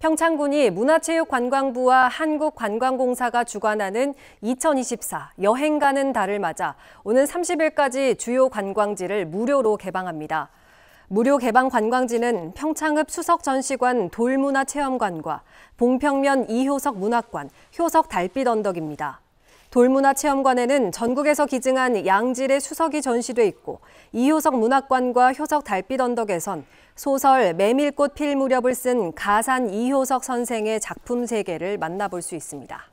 평창군이 문화체육관광부와 한국관광공사가 주관하는 2024 여행 가는 달을 맞아 오는 30일까지 주요 관광지를 무료로 개방합니다. 무료 개방 관광지는 평창읍 수석 전시관 돌문화체험관과 봉평면 이효석 문학관, 효석 달빛 언덕입니다. 돌문화체험관에는 전국에서 기증한 양질의 수석이 전시돼 있고 이효석 문학관과 효석 달빛 언덕에선 소설 메밀꽃 필 무렵을 쓴 가산 이효석 선생의 작품 세계를 만나볼 수 있습니다.